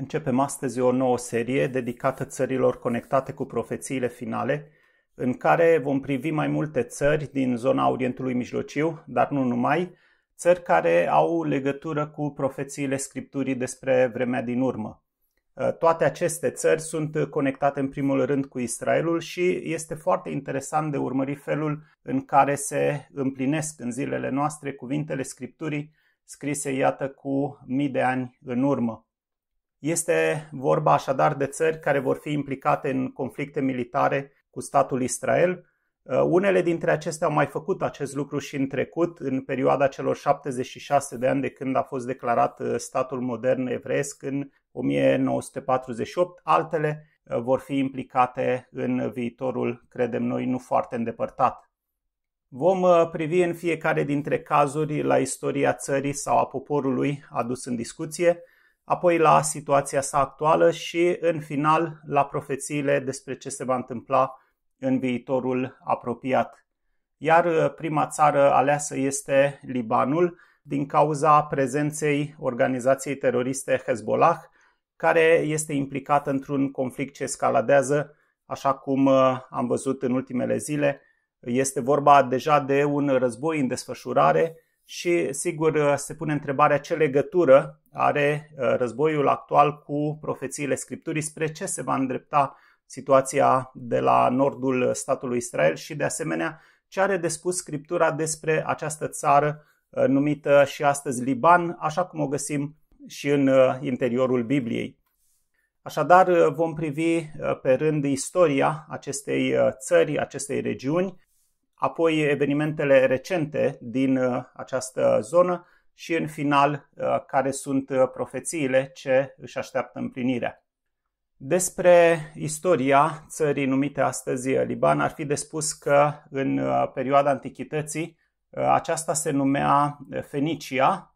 Începem astăzi o nouă serie dedicată țărilor conectate cu profețiile finale, în care vom privi mai multe țări din zona Orientului Mijlociu, dar nu numai, țări care au legătură cu profețiile Scripturii despre vremea din urmă. Uh, toate aceste țări sunt conectate în primul rând cu Israelul și este foarte interesant de urmărit felul în care se împlinesc în zilele noastre cuvintele Scripturii scrise, iată, cu mii de ani în urmă. Este vorba așadar de țări care vor fi implicate în conflicte militare cu statul Israel. Uh, unele dintre acestea au mai făcut acest lucru și în trecut, în perioada celor 76 de ani de când a fost declarat uh, statul modern evresc în 1948, altele uh, vor fi implicate în viitorul, credem noi, nu foarte îndepărtat. Vom privi în fiecare dintre cazuri la istoria țării sau a poporului adus în discuție, apoi la situația sa actuală și, în final, la profețiile despre ce se va întâmpla în viitorul apropiat. Iar uh, prima țară aleasă este Libanul, din cauza prezenței organizației teroriste Hezbollah, care este implicată într-un conflict ce escaladează, așa cum uh, am văzut în ultimele zile. Este vorba deja de un război în desfășurare, și, sigur, uh, se pune întrebarea ce legătură are uh, războiul actual cu profețiile Scripturii, spre ce se va îndrepta situația de la nordul statului Israel și, de asemenea, ce are de spus Scriptura despre această țară uh, numită și astăzi Liban, așa cum o găsim și în interiorul Bibliei. Așadar, vom privi pe rând istoria acestei țări, acestei regiuni, apoi evenimentele recente din uh, această zonă și în final uh, care sunt uh, profețiile ce își așteaptă împlinirea. Despre istoria țării numite astăzi Liban ar fi de spus că în perioada antichității aceasta se numea Fenicia.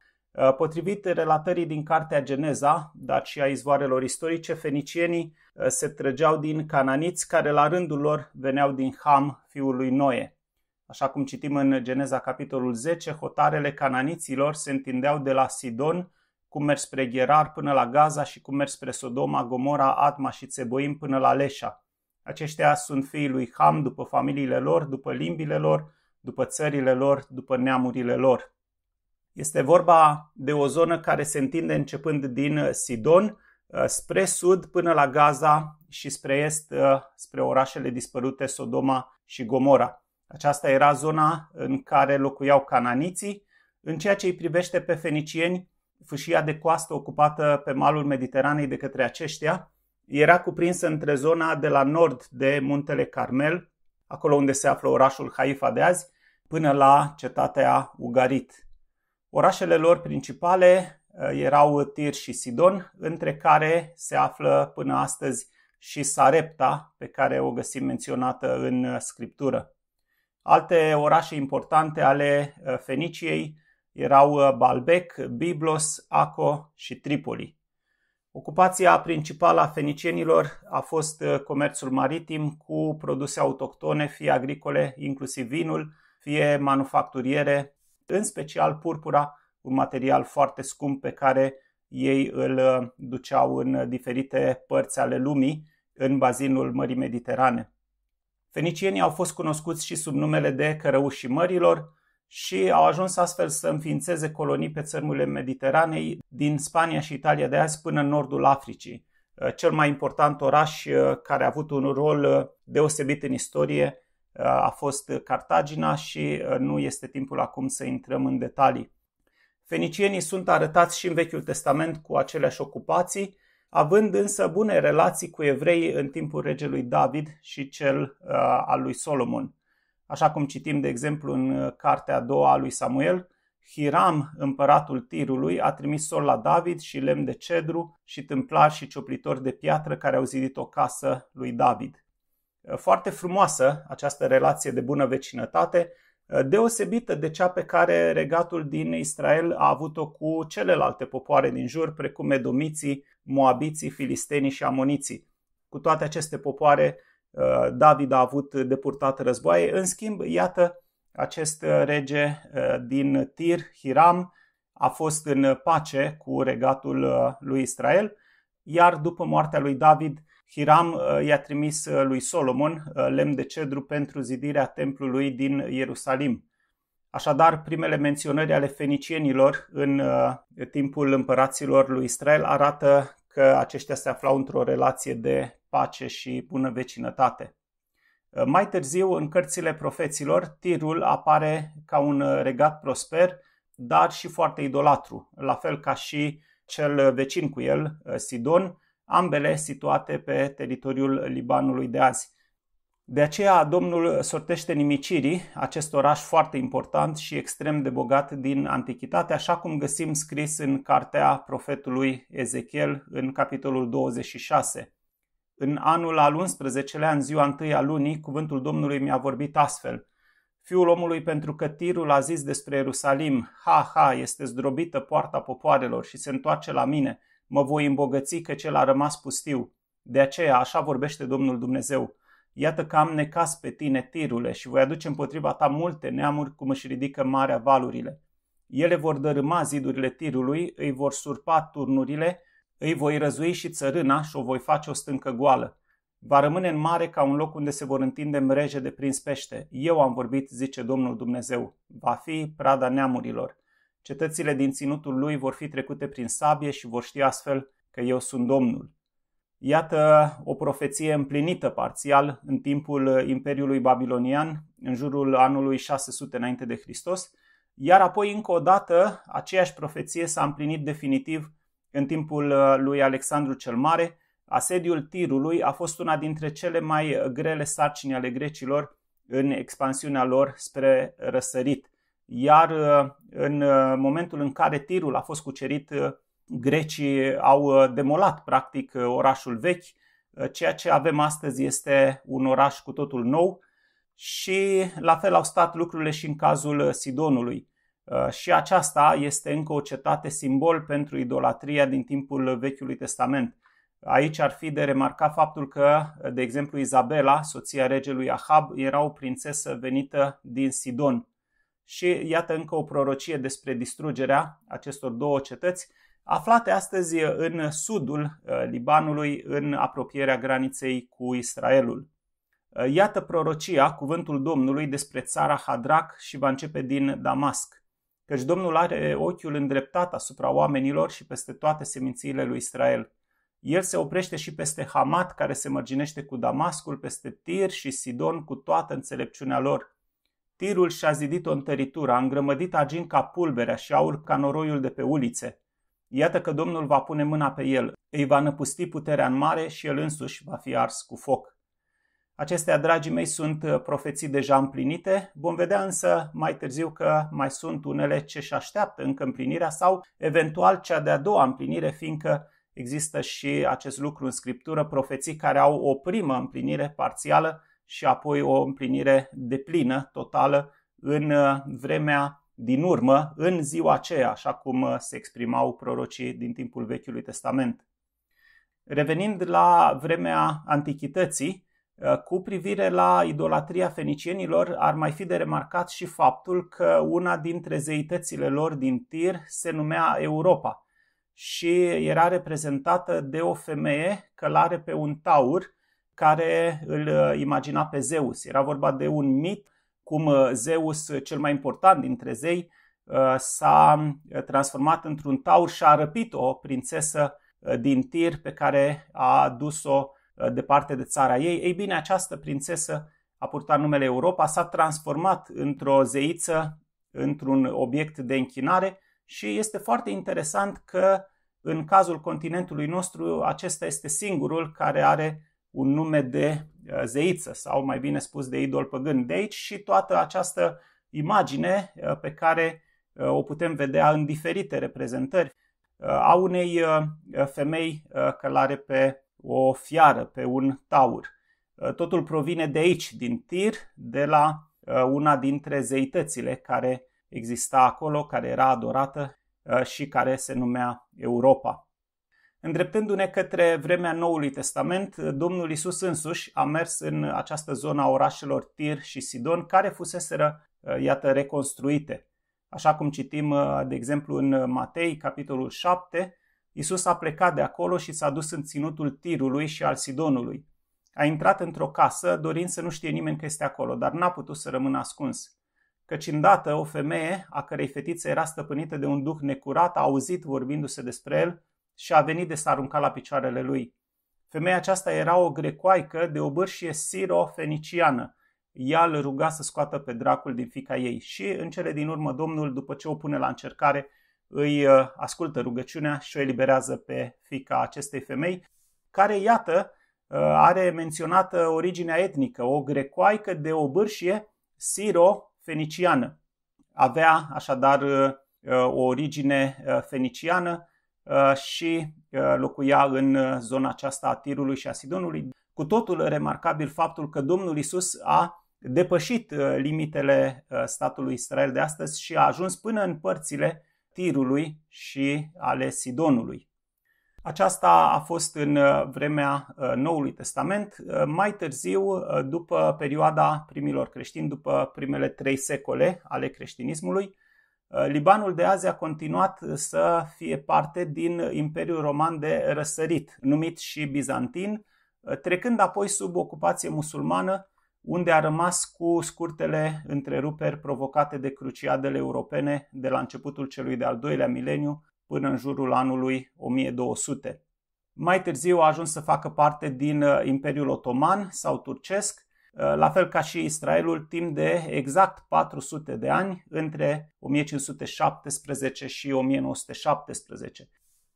Potrivit relatării din cartea Geneza, dar și a izvoarelor istorice, fenicienii se trăgeau din cananiți care la rândul lor veneau din Ham, fiul lui Noe. Așa cum citim în Geneza capitolul 10, hotarele cananiților se întindeau de la Sidon, cum mers spre Gherar până la Gaza și cum mers spre Sodoma, Gomora, Atma și Țeboim până la Leșa. Aceștia sunt fiii lui Ham după familiile lor, după limbile lor, după țările lor, după neamurile lor. Este vorba de o zonă care se întinde începând din Sidon uh, spre sud până la Gaza și spre est, uh, spre orașele dispărute Sodoma și Gomora. Aceasta era zona în care locuiau cananiții. În ceea ce îi privește pe fenicieni, fâșia de coastă ocupată pe malul Mediteranei de către aceștia era cuprinsă între zona de la nord de muntele Carmel, acolo unde se află orașul Haifa de azi, până la cetatea Ugarit. Orașele lor principale eh, erau Tir și Sidon, între care se află până astăzi și Sarepta, pe care o găsim menționată în eh, scriptură. Alte orașe importante ale uh, Feniciei erau uh, Balbec, Biblos, Aco și Tripoli. Ocupația principală a fenicienilor a fost uh, comerțul maritim cu produse autohtone, fie agricole, inclusiv vinul, fie manufacturiere, în special purpura, un material foarte scump pe care ei îl duceau în diferite părți ale lumii, în bazinul Mării Mediterane. Fenicienii au fost cunoscuți și sub numele de cărăușii mărilor și au ajuns astfel să înființeze colonii pe țărmurile Mediteranei din Spania și Italia de azi până în nordul Africii. Uh, cel mai important oraș uh, care a avut un rol uh, deosebit în istorie a fost Cartagina și nu este timpul acum să intrăm în detalii. Fenicienii sunt arătați și în Vechiul Testament cu aceleași ocupații, având însă bune relații cu evrei în timpul regelui David și cel uh, al lui Solomon. Așa cum citim, de exemplu, în uh, cartea a doua a lui Samuel, Hiram, împăratul Tirului, a trimis sol la David și lemn de cedru și tâmplari și cioplitori de piatră care au zidit o casă lui David. Uh, foarte frumoasă această relație de bună vecinătate, deosebită de cea pe care regatul din Israel a avut-o cu celelalte popoare din jur, precum edomiții, moabiții, filistenii și amoniții. Cu toate aceste popoare, uh, David a avut depurtat războaie. În schimb, iată, acest uh, rege uh, din Tir, Hiram, a fost în pace cu regatul lui Israel, iar după moartea lui David, Hiram i-a trimis lui Solomon lemn de cedru pentru zidirea templului din Ierusalim. Așadar, primele menționări ale fenicienilor în uh, timpul împăraților lui Israel arată că aceștia se aflau într-o relație de pace și bună vecinătate. Uh, mai târziu, în cărțile profeților, Tirul apare ca un uh, regat prosper, dar și foarte idolatru, la fel ca și cel vecin cu el, Sidon, ambele situate pe teritoriul Libanului de azi. De aceea Domnul sortește nimicirii, acest oraș foarte important și extrem de bogat din antichitate, așa cum găsim scris în cartea profetului Ezechiel în capitolul 26. În anul al 11-lea, în ziua întâi a lunii, cuvântul Domnului mi-a vorbit astfel. Fiul omului, pentru că tirul a zis despre Ierusalim, ha, ha, este zdrobită poarta popoarelor și se întoarce la mine, mă voi îmbogăți că cel a rămas pustiu. De aceea, așa vorbește Domnul Dumnezeu. Iată că am necas pe tine, tirule, și voi aduce împotriva ta multe neamuri cum își ridică marea valurile. Ele vor dărâma zidurile tirului, îi vor surpa turnurile, îi voi răzui și țărâna și o voi face o stâncă goală. Va rămâne în mare ca un loc unde se vor întinde mreje de prins pește. Eu am vorbit, zice Domnul Dumnezeu. Va fi prada neamurilor. Cetățile din ținutul lui vor fi trecute prin sabie și vor ști astfel că eu sunt Domnul. Iată o profeție împlinită parțial în timpul Imperiului Babilonian, în jurul anului 600 înainte de Hristos, iar apoi încă o dată aceeași profeție s-a împlinit definitiv în timpul uh, lui Alexandru cel Mare. Asediul Tirului a fost una dintre cele mai grele sarcini ale grecilor în expansiunea lor spre răsărit. Iar uh, în uh, momentul în care Tirul a fost cucerit grecii au uh, demolat practic uh, orașul vechi, uh, ceea ce avem astăzi este un oraș cu totul nou și la fel au stat lucrurile și în cazul Sidonului. Și aceasta este încă o cetate simbol pentru idolatria din timpul Vechiului Testament. Aici ar fi de remarcat faptul că, de exemplu, Izabela, soția regelui Ahab, era o prințesă venită din Sidon. Și iată încă o prorocie despre distrugerea acestor două cetăți, aflate astăzi uh, în sudul uh, Libanului, în apropierea graniței cu Israelul. Uh, iată prorocia, cuvântul Domnului despre țara Hadrac și va începe din Damasc. Căci Domnul are ochiul îndreptat asupra oamenilor și peste toate semințiile lui Israel. El se oprește și peste Hamat, care se mărginește cu Damascul, peste Tir și Sidon cu toată înțelepciunea lor. Tirul și-a zidit o întăritură, a îngrămădit agin ca pulberea și aur ca noroiul de pe ulițe. Iată că Domnul va pune mâna pe el, îi va năpusti puterea în mare și el însuși va fi ars cu foc. Acestea, dragii mei, sunt uh, profeții deja împlinite. Vom vedea însă mai târziu că mai sunt unele ce și așteaptă încă împlinirea sau eventual cea de-a doua împlinire, fiindcă există și acest lucru în scriptură, profeții care au o primă împlinire parțială și apoi o împlinire deplină, totală, în uh, vremea din urmă în ziua aceea, așa cum uh, se exprimau prorocii din timpul Vechiului Testament. Revenind la vremea antichității, uh, cu privire la idolatria fenicienilor, ar mai fi de remarcat și faptul că una dintre zeitățile lor din Tir se numea Europa și era reprezentată de o femeie călare pe un taur care îl uh, imagina pe Zeus. Era vorba de un mit cum uh, Zeus, uh, cel mai important dintre zei, uh, s-a transformat într-un taur și a răpit o prințesă din Tir pe care a dus o departe de țara ei. Ei bine, această prințesă a purtat numele Europa, s-a transformat într-o zeiță, într-un obiect de închinare și este foarte interesant că în cazul continentului nostru acesta este singurul care are un nume de uh, zeiță sau mai bine spus de idol păgân. De aici și toată această imagine uh, pe care uh, o putem vedea în diferite reprezentări a unei femei călare pe o fiară, pe un taur. Totul provine de aici, din Tir, de la una dintre zeitățile care exista acolo, care era adorată și care se numea Europa. Îndreptându-ne către vremea Noului Testament, Domnul Isus însuși a mers în această zonă a orașelor Tir și Sidon, care fuseseră, eh, iată, reconstruite. Așa cum citim, eh, de exemplu, în Matei, capitolul 7, Isus a plecat de acolo și s-a dus în ținutul Tirului și al Sidonului. A intrat într-o casă, dorind să nu știe nimeni că este acolo, dar n-a putut să rămână ascuns. Căci îndată o femeie, a cărei fetiță era stăpânită de un duh necurat, a auzit vorbindu-se despre el și a venit de s-a la picioarele lui. Femeia aceasta era o grecoaică de o bârșie siro-feniciană. Ea îl ruga să scoată pe dracul din fica ei și, în cele din urmă, Domnul, după ce o pune la încercare, îi uh, ascultă rugăciunea și o eliberează pe fica acestei femei, care, iată, uh, are menționată originea etnică, o grecoaică de o bârșie siro-feniciană. Avea așadar uh, o origine feniciană, Uh, și uh, locuia în uh, zona aceasta a Tirului și a Sidonului. Cu totul remarcabil faptul că Domnul Isus a depășit limitele statului Israel de astăzi și a ajuns până în părțile Tirului și ale Sidonului. Aceasta a fost în vremea Noului Testament, mai târziu, după perioada primilor creștini, după primele trei secole ale creștinismului, Uh, Libanul de azi a continuat să fie parte din Imperiul Roman de răsărit, numit și bizantin, uh, trecând apoi sub ocupație musulmană, unde a rămas cu scurtele întreruperi provocate de cruciadele europene de la începutul celui de-al doilea mileniu până în jurul anului 1200. Mai târziu a ajuns să facă parte din uh, Imperiul Otoman sau turcesc, Uh, la fel ca și Israelul, timp de exact 400 de ani, între 1517 și 1917.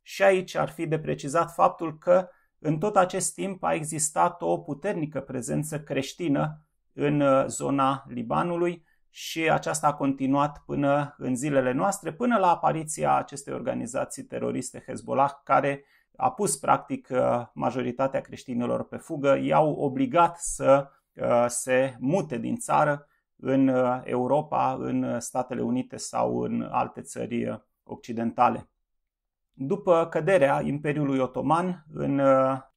Și aici ar fi de precizat faptul că în tot acest timp a existat o puternică prezență creștină în uh, zona Libanului și aceasta a continuat până în zilele noastre, până la apariția acestei organizații teroriste Hezbollah, care a pus practic uh, majoritatea creștinilor pe fugă, i-au obligat să Uh, se mute din țară în uh, Europa, în uh, Statele Unite sau în alte țări occidentale. După căderea Imperiului Otoman în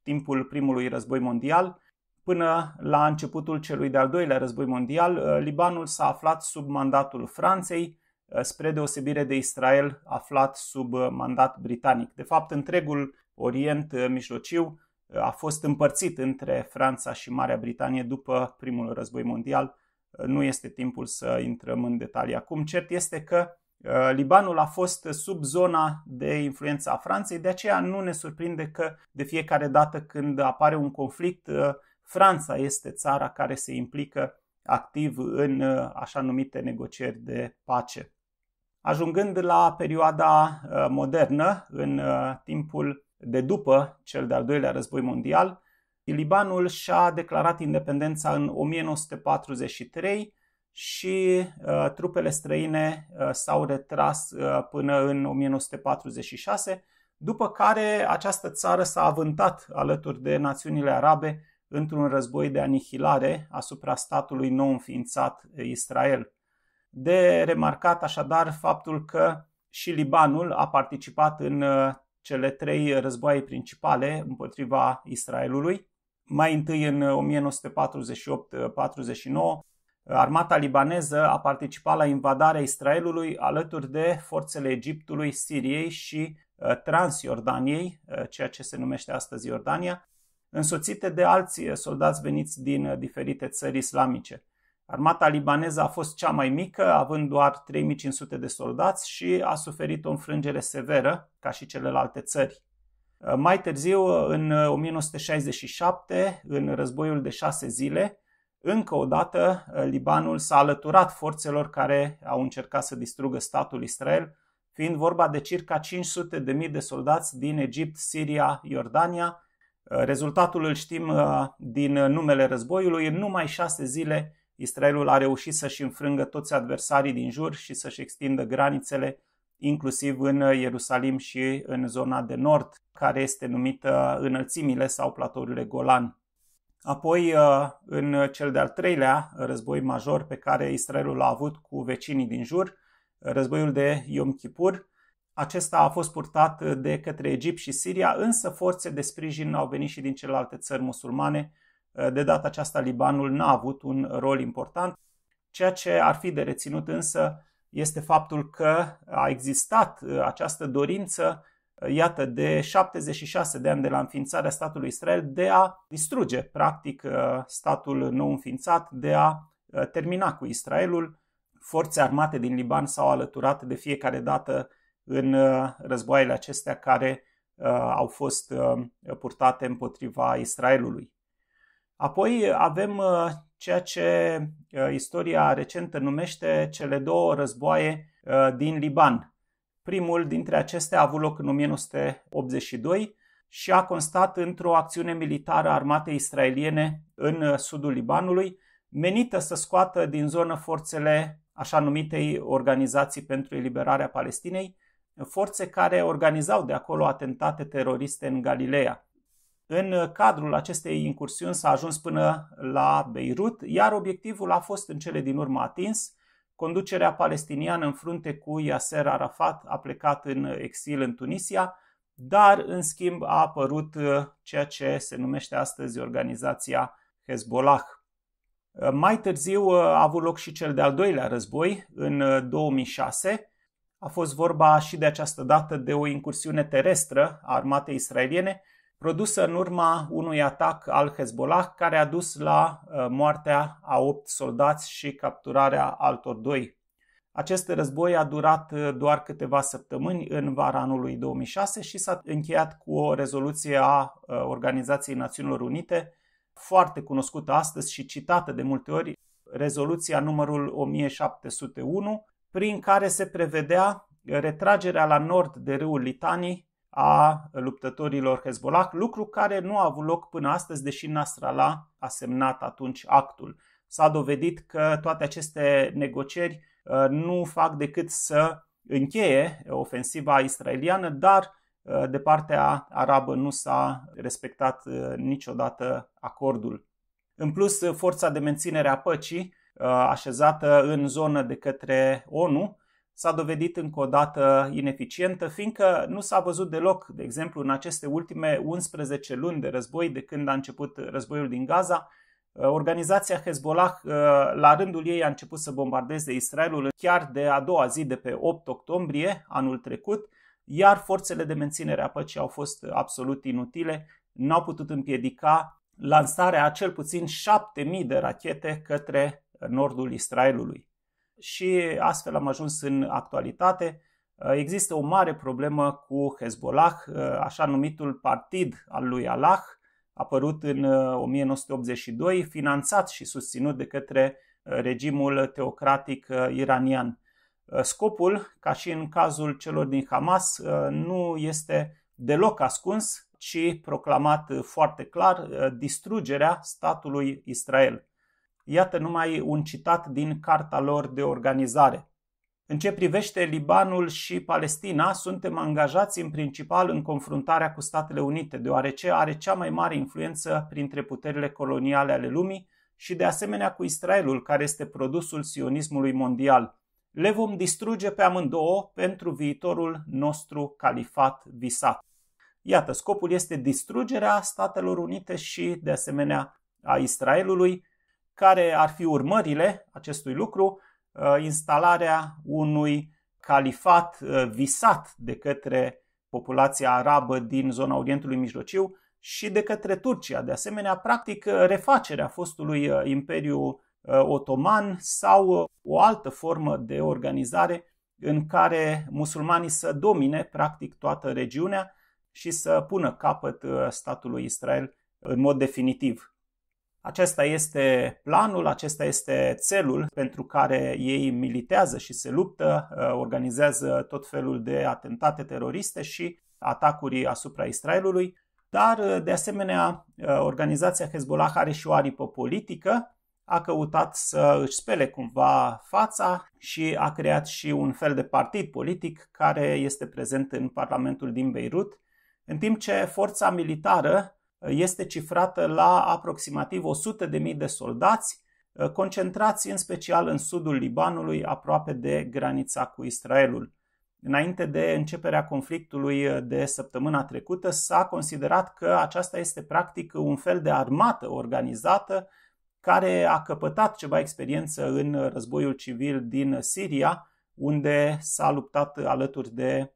timpul primului război mondial, până la începutul celui de-al doilea război mondial, Libanul s-a aflat sub mandatul Franței, spre deosebire de Israel aflat sub mandat britanic. De fapt, întregul Orient Mijlociu a fost împărțit între Franța și Marea Britanie după primul război mondial. Nu este timpul să intrăm în detalii acum. Cert este că uh, Libanul a fost sub zona de influență a Franței, de aceea nu ne surprinde că de fiecare dată când apare un conflict, uh, Franța este țara care se implică activ în uh, așa numite negocieri de pace. Ajungând la perioada modernă, în timpul de după cel de-al doilea război mondial, Libanul și-a declarat independența în 1943 și uh, trupele străine uh, s-au retras uh, până în 1946, după care această țară s-a avântat alături de națiunile arabe într-un război de anihilare asupra statului nou înființat uh, Israel. De remarcat așadar faptul că și Libanul a participat în uh, cele trei războaie principale împotriva Israelului. Mai întâi în 1948-49, armata libaneză a participat la invadarea Israelului alături de forțele Egiptului, Siriei și uh, Transjordaniei, uh, ceea ce se numește astăzi Iordania, însoțite de alți uh, soldați veniți din diferite țări islamice. Armata libaneză a fost cea mai mică, având doar 3500 de soldați și a suferit o înfrângere severă, ca și celelalte țări. Uh, mai târziu, în 1967, uh, în războiul de șase zile, încă o dată uh, Libanul s-a alăturat forțelor care au încercat să distrugă statul Israel, fiind vorba de circa 500 de mii de soldați din Egipt, Siria, Iordania. Rezultatul îl știm din numele războiului. În numai șase zile, Israelul a reușit să-și înfrângă toți adversarii din jur și să-și extindă granițele, inclusiv în Ierusalim și în zona de nord, care este numită înălțimile sau platourile Golan. Apoi, uh, în cel de-al treilea război major pe care Israelul l-a avut cu vecinii din jur, războiul de Yom Kippur, acesta a fost purtat de către Egipt și Siria, însă forțe de sprijin au venit și din celelalte țări musulmane, Eh, de data aceasta Libanul n-a avut un rol important. Ceea ce ar fi de reținut însă este faptul că a existat eh, această dorință, eh, iată, de 76 de ani de la înființarea statului Israel, de a distruge, practic, statul nou înființat, de a termina cu Israelul. Forțe armate din Liban s-au alăturat de fiecare dată în războaiele acestea care au fost purtate împotriva Israelului. Apoi uh, avem uh, ceea ce uh, istoria recentă numește cele două războaie din Liban. Primul dintre acestea a avut loc în 1982 și a constat într-o acțiune militară armate armatei israeliene în sudul Libanului, menită să scoată din zonă forțele așa numitei Organizații pentru Eliberarea Palestinei, forțe care organizau de acolo atentate teroriste în Galileea. În uh, cadrul acestei incursiuni s-a ajuns până la Beirut, iar obiectivul a fost în cele din urmă atins. Conducerea palestiniană în frunte cu Yasser Arafat a plecat în exil în Tunisia, dar în schimb a apărut uh, ceea ce se numește astăzi organizația Hezbollah. Uh, mai târziu a avut loc și cel de-al doilea război, în 2006. A fost vorba și de această dată de o incursiune terestră a armatei israeliene, produsă în urma unui atac al Hezbollah care a dus la uh, moartea a 8 soldați și capturarea altor doi. Acest război a durat uh, doar câteva săptămâni în vara anului 2006 și s-a încheiat cu o rezoluție a uh, Organizației Națiunilor Unite, foarte cunoscută astăzi și citată de multe ori, rezoluția numărul 1701, prin care se prevedea retragerea la nord de râul Litanii a luptătorilor Hezbollah, lucru care nu a avut loc până astăzi, deși Nasrallah a semnat atunci actul. S-a dovedit că toate aceste negocieri uh, nu fac decât să încheie ofensiva israeliană, dar uh, de partea arabă nu s-a respectat uh, niciodată acordul. În plus, forța de menținere a păcii, așezată în zonă de către ONU, s-a dovedit încă o dată ineficientă, fiindcă nu s-a văzut deloc, de exemplu, în aceste ultime 11 luni de război, de când a început războiul din Gaza, uh, Organizația Hezbollah, uh, la rândul ei, a început să bombardeze Israelul chiar de a doua zi, de pe 8 octombrie anul trecut, iar forțele de menținere a păcii au fost absolut inutile, n-au putut împiedica lansarea a cel puțin 7000 de rachete către nordul Israelului și astfel am ajuns în actualitate. Uh, există o mare problemă cu Hezbollah, uh, așa numitul partid al lui Allah, apărut în 1982, uh, finanțat și susținut de către regimul teocratic iranian. Scopul, ca și în cazul celor din Hamas, nu este deloc ascuns, ci proclamat foarte clar distrugerea statului Israel. Iată numai un citat din carta lor de organizare. În ce privește Libanul și Palestina, suntem angajați în principal în confruntarea cu Statele Unite, deoarece are cea mai mare influență printre puterile coloniale ale lumii și de asemenea cu Israelul, care este produsul sionismului mondial. Le vom distruge pe amândouă pentru viitorul nostru califat visat. Iată, scopul este distrugerea Statelor Unite și, de asemenea, a Israelului, care ar fi urmările acestui lucru, uh, instalarea unui califat uh, visat de către populația arabă din zona Orientului Mijlociu și de către Turcia. De asemenea, practic, uh, refacerea fostului Imperiu Otoman sau o altă formă de organizare în care musulmanii să domine practic toată regiunea și să pună capăt statului Israel în mod definitiv. Acesta este planul, acesta este țelul pentru care ei militează și se luptă, uh, organizează tot felul de atentate teroriste și atacuri asupra Israelului, dar uh, de asemenea uh, organizația Hezbollah are și o aripă politică, a căutat să își spele cumva fața și a creat și un fel de partid politic care este prezent în Parlamentul din Beirut, în timp ce forța militară este cifrată la aproximativ 100.000 de soldați, uh, concentrați în special în sudul Libanului, aproape de granița cu Israelul. Înainte de începerea conflictului uh, de săptămâna trecută, s-a considerat că aceasta este practic un fel de armată organizată care a căpătat ceva experiență în uh, războiul civil din Siria, unde s-a luptat alături de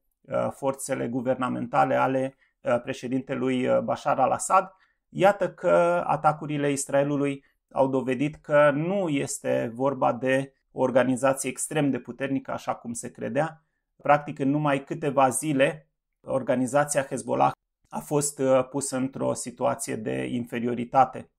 forțele guvernamentale ale Uh, președintelui uh, Bashar al-Assad, iată că atacurile Israelului au dovedit că nu este vorba de o organizație extrem de puternică, așa cum se credea. Practic, în numai câteva zile, organizația Hezbollah a fost uh, pusă într-o situație de inferioritate.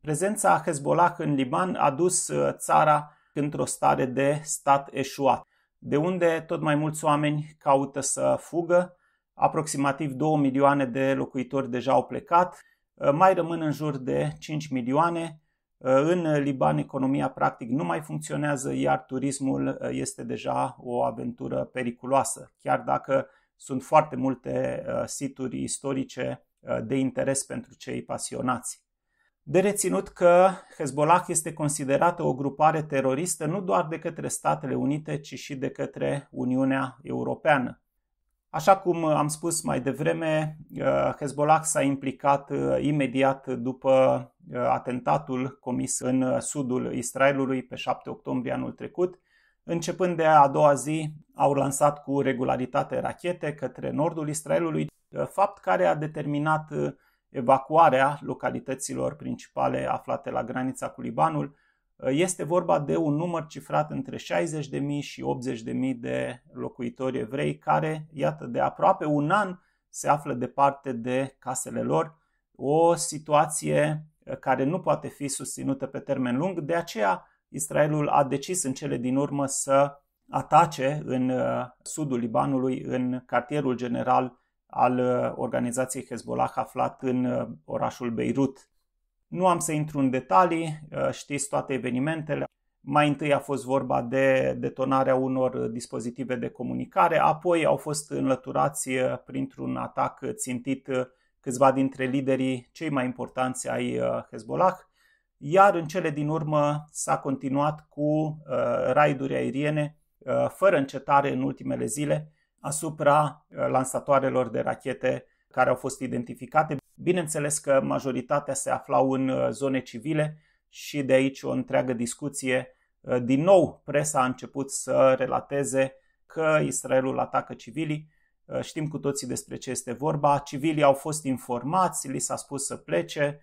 Prezența Hezbollah în Liban a dus țara într-o stare de stat eșuat, de unde tot mai mulți oameni caută să fugă, aproximativ 2 milioane de locuitori deja au plecat, uh, mai rămân în jur de 5 milioane. Uh, în Liban economia practic nu mai funcționează, iar turismul uh, este deja o aventură periculoasă. Chiar dacă sunt foarte multe situri istorice de interes pentru cei pasionați. De reținut că Hezbollah este considerată o grupare teroristă nu doar de către Statele Unite, ci și de către Uniunea Europeană. Așa cum uh, am spus mai devreme, uh, Hezbollah s-a implicat uh, imediat după atentatul comis în sudul Israelului pe 7 octombrie anul trecut. Începând de a doua zi, au lansat cu regularitate rachete către nordul Israelului, fapt care a determinat evacuarea localităților principale aflate la granița cu Libanul, este vorba de un număr cifrat între 60.000 și 80.000 de locuitori evrei care, iată, de aproape un an se află departe de casele lor, o situație care nu poate fi susținută pe termen lung, de aceea Israelul a decis în cele din urmă să atace în uh, sudul Libanului, în cartierul general al uh, organizației Hezbollah aflat în uh, orașul Beirut. Nu am să intru în detalii, uh, știți toate evenimentele. Mai întâi a fost vorba de detonarea unor dispozitive de comunicare, apoi au fost înlăturați uh, printr-un atac țintit uh, câțiva dintre liderii cei mai importanți ai Hezbollah, iar în cele din urmă s-a continuat cu raiduri aeriene fără încetare în ultimele zile asupra lansatoarelor de rachete care au fost identificate. Bineînțeles că majoritatea se aflau în uh, zone civile și de aici o întreagă discuție. Uh, din nou, presa a început să relateze că Israelul atacă civilii. Uh, știm cu toții despre ce este vorba. Civilii au fost informați, li s-a spus să plece.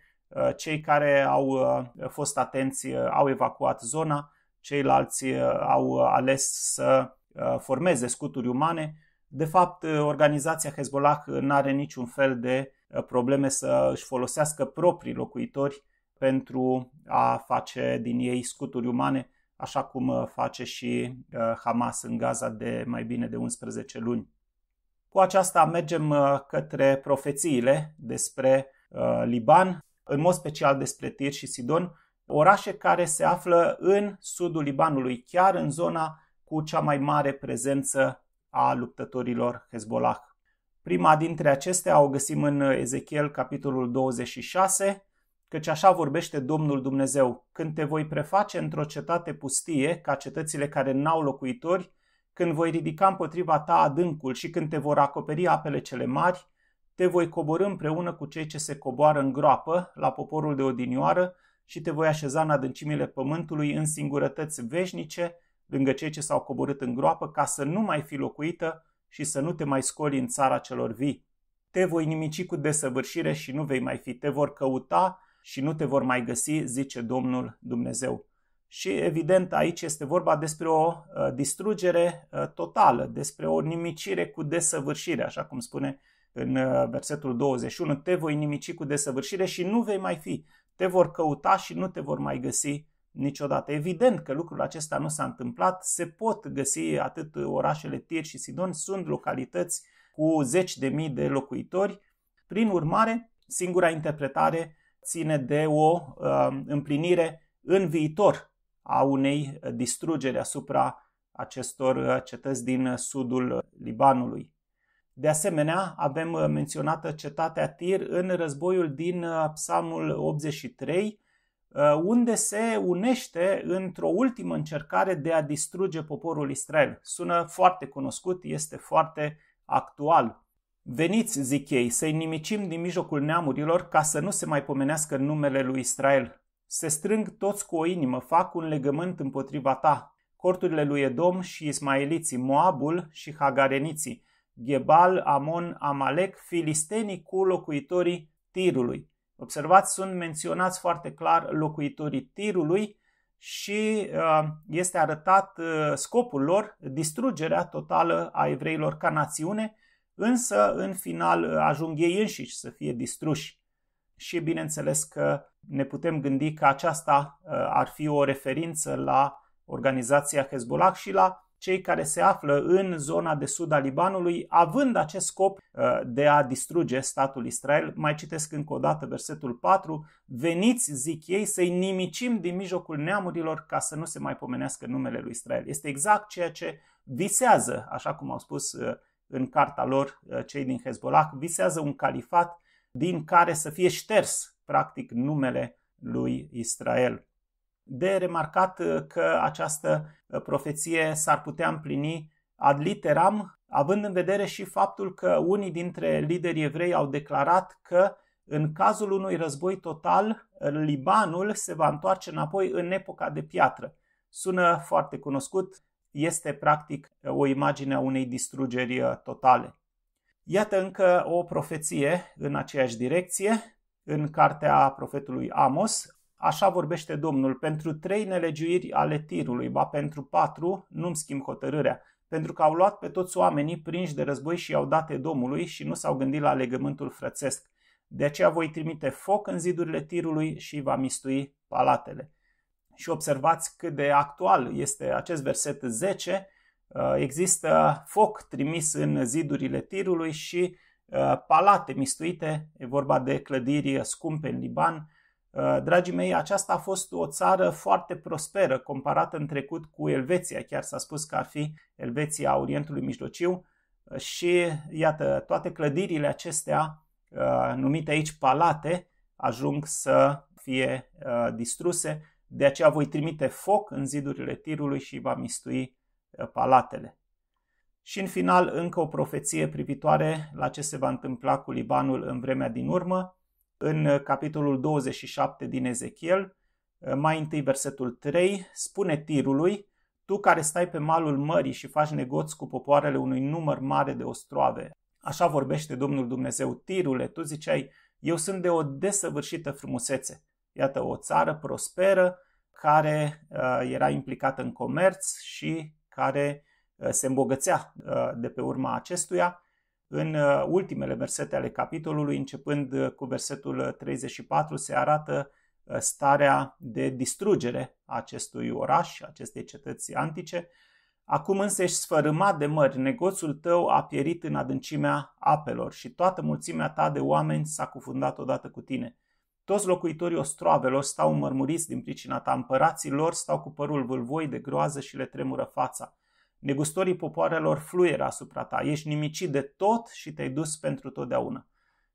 Cei care au fost atenți au evacuat zona, ceilalți au ales să formeze scuturi umane. De fapt, organizația Hezbollah nu are niciun fel de Uh, probleme să își folosească proprii locuitori pentru a face din ei scuturi umane, așa cum uh, face și uh, Hamas în Gaza de mai bine de 11 luni. Cu aceasta mergem către profețiile despre Liban, în mod special despre Tir și Sidon, orașe care se află în sudul Libanului, chiar în zona cu cea mai mare prezență a luptătorilor Hezbollah. Prima dintre acestea o găsim în Ezechiel, capitolul 26, căci așa vorbește Domnul Dumnezeu, când te voi preface într-o cetate pustie, ca cetățile care n-au locuitori, când voi ridica împotriva ta adâncul și când te vor acoperi apele cele mari, te voi coborâ împreună cu cei ce se coboară în groapă, la poporul de odinioară, și te voi așeza în adâncimile pământului în singurătăți veșnice, lângă cei ce s-au coborât în groapă, ca să nu mai fi locuită și să nu te mai scoli în țara celor vii. Te voi nimici cu desăvârșire și nu vei mai fi, te vor căuta și nu te vor mai găsi, zice Domnul Dumnezeu. Și evident aici este vorba despre o ă, distrugere ă, totală, despre o nimicire cu desăvârșire, așa cum spune în ă, versetul 21, te voi nimici cu desăvârșire și nu vei mai fi, te vor căuta și nu te vor mai găsi, niciodată. Evident că lucrul acesta nu s-a întâmplat, se pot găsi atât orașele Tir și Sidon, sunt localități cu zeci de mii de locuitori. Prin urmare, singura interpretare ține de o uh, împlinire în viitor a unei distrugeri asupra acestor cetăți din sudul Libanului. De asemenea, avem menționată cetatea Tir în războiul din uh, Psalmul 83, Uh, unde se unește într-o ultimă încercare de a distruge poporul Israel. Sună foarte cunoscut, este foarte actual. Veniți, zic ei, să-i nimicim din mijlocul neamurilor ca să nu se mai pomenească numele lui Israel. Se strâng toți cu o inimă, fac un legământ împotriva ta. Corturile lui Edom și Ismaeliții, Moabul și Hagareniții, Gebal, Amon, Amalek, filistenii cu locuitorii Tirului. Observați, sunt menționați foarte clar locuitorii tirului și uh, este arătat uh, scopul lor, distrugerea totală a evreilor ca națiune, însă în final uh, ajung ei înșiși să fie distruși. Și bineînțeles că ne putem gândi că aceasta ar fi o referință la organizația Hezbollah și la cei care se află în zona de sud a Libanului, având acest scop uh, de a distruge statul Israel. Mai citesc încă o dată versetul 4. Veniți, zic ei, să-i nimicim din mijlocul neamurilor ca să nu se mai pomenească numele lui Israel. Este exact ceea ce visează, așa cum au spus uh, în carta lor uh, cei din Hezbollah, visează un califat din care să fie șters, practic, numele lui Israel. De remarcat uh, că această uh, profeție s-ar putea împlini ad literam, având în vedere și faptul că unii dintre liderii evrei au declarat că în cazul unui război total, uh, Libanul se va întoarce înapoi în epoca de piatră. Sună foarte cunoscut, este practic o imagine a unei distrugeri totale. Iată încă o profeție în aceeași direcție, în cartea profetului Amos, Așa vorbește Domnul, pentru trei nelegiuiri ale tirului, ba pentru patru, nu-mi schimb hotărârea, pentru că au luat pe toți oamenii prinși de război și i-au dat Domului și nu s-au gândit la legământul frățesc. De aceea voi trimite foc în zidurile tirului și va mistui palatele. Și observați cât de actual este acest verset 10. Uh, există foc trimis în zidurile tirului și uh, palate mistuite, e vorba de clădiri scumpe în Liban, Uh, dragii mei, aceasta a fost o țară foarte prosperă comparată în trecut cu Elveția, chiar s-a spus că ar fi Elveția Orientului Mijlociu uh, și iată, toate clădirile acestea, uh, numite aici palate, ajung să fie distruse, de aceea voi trimite foc în zidurile tirului și va mistui palatele. Și în final, încă o profeție privitoare la ce se va întâmpla cu Libanul în vremea din urmă, în uh, capitolul 27 din Ezechiel, uh, mai întâi versetul 3, spune tirului, tu care stai pe malul mării și faci negoți cu popoarele unui număr mare de ostroave. Așa vorbește Domnul Dumnezeu, tirule, tu ziceai, eu sunt de o desăvârșită frumusețe. Iată, o țară prosperă care uh, era implicată în comerț și care uh, se îmbogățea uh, de pe urma acestuia în uh, ultimele versete ale capitolului, începând uh, cu versetul 34, uh, se arată starea de distrugere a acestui oraș, acestei cetăți antice. Acum însă ești sfărâmat de mări, negoțul tău a pierit în adâncimea apelor și toată mulțimea ta de oameni s-a cufundat odată cu tine. Toți locuitorii ostroavelor stau mărmuriți din pricina ta, împărații lor stau cu părul vâlvoi de groază și le tremură fața. Negustorii popoarelor fluieră asupra ta, ești nimicit de tot și te-ai dus pentru totdeauna.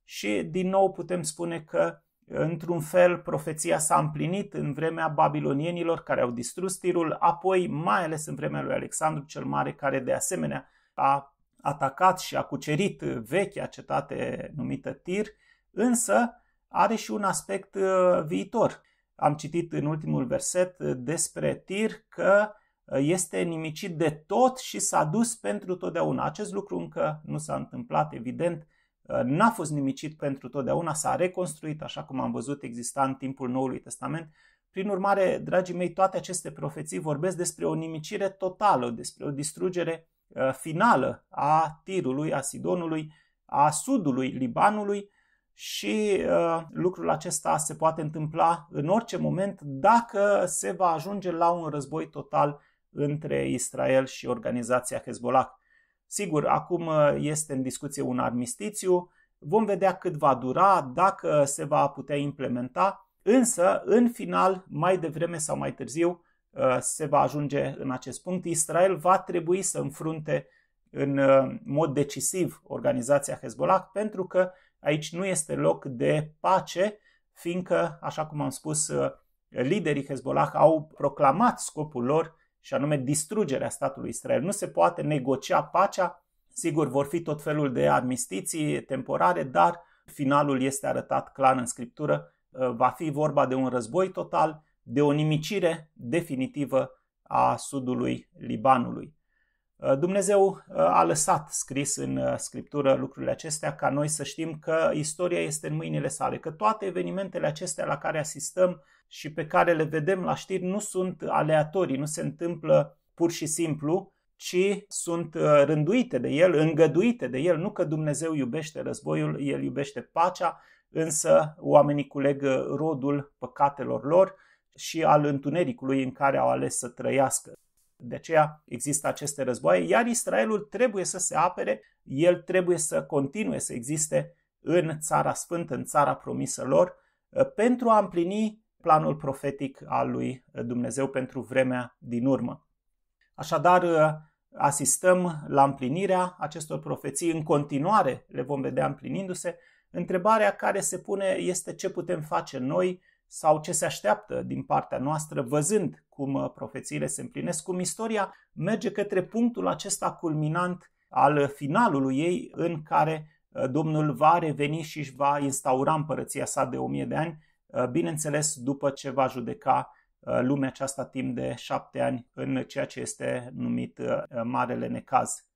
Și din nou putem spune că într-un fel profeția s-a împlinit în vremea babilonienilor care au distrus tirul, apoi mai ales în vremea lui Alexandru cel Mare care de asemenea a atacat și a cucerit vechea cetate numită Tir, însă are și un aspect uh, viitor. Am citit în ultimul verset uh, despre Tir că este nimicit de tot și s-a dus pentru totdeauna. Acest lucru încă nu s-a întâmplat, evident, n-a fost nimicit pentru totdeauna, s-a reconstruit, așa cum am văzut, exista în timpul Noului Testament. Prin urmare, dragii mei, toate aceste profeții vorbesc despre o nimicire totală, despre o distrugere uh, finală a Tirului, a Sidonului, a sudului Libanului și uh, lucrul acesta se poate întâmpla în orice moment dacă se va ajunge la un război total între Israel și organizația Hezbollah. Sigur, acum uh, este în discuție un armistițiu, vom vedea cât va dura, dacă se va putea implementa, însă, în final, mai devreme sau mai târziu, uh, se va ajunge în acest punct. Israel va trebui să înfrunte în uh, mod decisiv organizația Hezbollah pentru că aici nu este loc de pace, fiindcă, așa cum am spus, liderii Hezbollah au proclamat scopul lor și anume distrugerea statului Israel. Nu se poate negocia pacea, sigur vor fi tot felul de armistiții temporare, dar finalul este arătat clar în scriptură, uh, va fi vorba de un război total, de o nimicire definitivă a sudului Libanului. Uh, Dumnezeu uh, a lăsat scris în scriptură lucrurile acestea ca noi să știm că istoria este în mâinile sale, că toate evenimentele acestea la care asistăm și pe care le vedem la știri nu sunt aleatorii, nu se întâmplă pur și simplu, ci sunt uh, rânduite de el, îngăduite de el. Nu că Dumnezeu iubește războiul, el iubește pacea, însă oamenii culeg uh, rodul păcatelor lor și al întunericului în care au ales să trăiască. De aceea există aceste războaie, iar Israelul trebuie să se apere, el trebuie să continue să existe în țara sfântă, în țara promisă lor, uh, pentru a împlini planul profetic al lui Dumnezeu pentru vremea din urmă. Așadar, uh, asistăm la împlinirea acestor profeții, în continuare le vom vedea împlinindu-se. Întrebarea care se pune este ce putem face noi sau ce se așteaptă din partea noastră, văzând cum uh, profețiile se împlinesc, cum istoria merge către punctul acesta culminant al finalului ei, în care uh, Domnul va reveni și își va instaura împărăția sa de o mie de ani Uh, bineînțeles după ce va judeca uh, lumea aceasta timp de șapte ani în ceea ce este numit uh, Marele Necaz.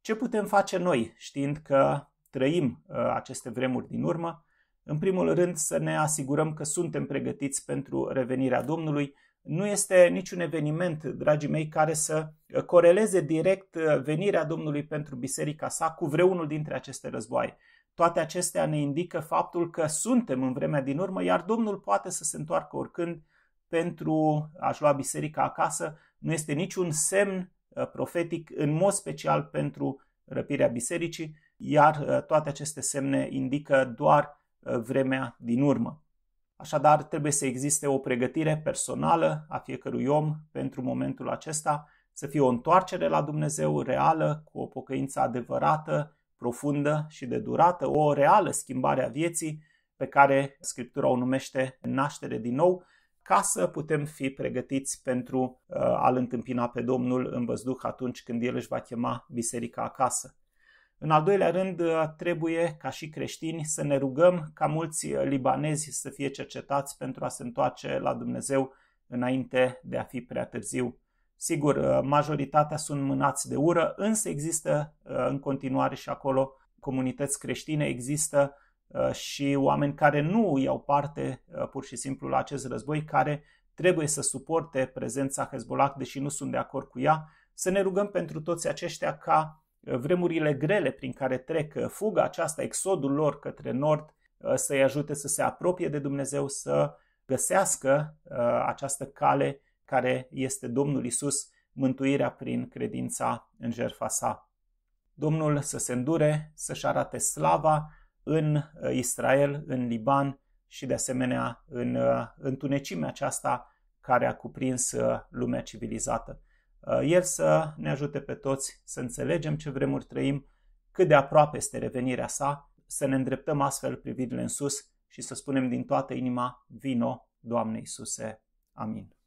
Ce putem face noi știind că trăim aceste vremuri din urmă? În primul rând să ne asigurăm că suntem pregătiți pentru revenirea Domnului. Nu este niciun eveniment, dragii mei, care să coreleze direct venirea Domnului pentru biserica sa cu vreunul dintre aceste războaie. Toate acestea ne indică faptul că suntem în vremea din urmă, iar Domnul poate să se întoarcă oricând pentru a-și lua biserica acasă. Nu este niciun semn uh, profetic, în mod special pentru răpirea bisericii, iar uh, toate aceste semne indică doar uh, vremea din urmă. Așadar, trebuie să existe o pregătire personală a fiecărui om pentru momentul acesta, să fie o întoarcere la Dumnezeu reală, cu o pocăință adevărată, profundă și de durată, o reală schimbare a vieții pe care Scriptura o numește naștere din nou, ca să putem fi pregătiți pentru uh, a-L întâmpina pe Domnul în văzduh atunci când El își va chema biserica acasă. În al doilea rând, uh, trebuie ca și creștini să ne rugăm ca mulți libanezi să fie cercetați pentru a se întoarce la Dumnezeu înainte de a fi prea târziu. Sigur, uh, majoritatea sunt mânați de ură, însă există uh, în continuare și acolo comunități creștine, există uh, și oameni care nu iau parte pur și simplu la acest război, care trebuie să suporte prezența Hezbollah, deși nu sunt de acord cu ea. Să ne rugăm pentru toți aceștia ca vremurile grele prin care trec fuga aceasta, exodul lor către nord, să-i ajute să se apropie de Dumnezeu, să găsească această cale care este Domnul Isus, mântuirea prin credința în jertfa sa. Domnul să se îndure, să-și arate slava în uh, Israel, în Liban și de asemenea în uh, întunecimea aceasta care a cuprins uh, lumea civilizată. El să ne ajute pe toți să înțelegem ce vremuri trăim, cât de aproape este revenirea sa, să ne îndreptăm astfel privirile în sus și să spunem din toată inima, vino, Doamne Iisuse, amin.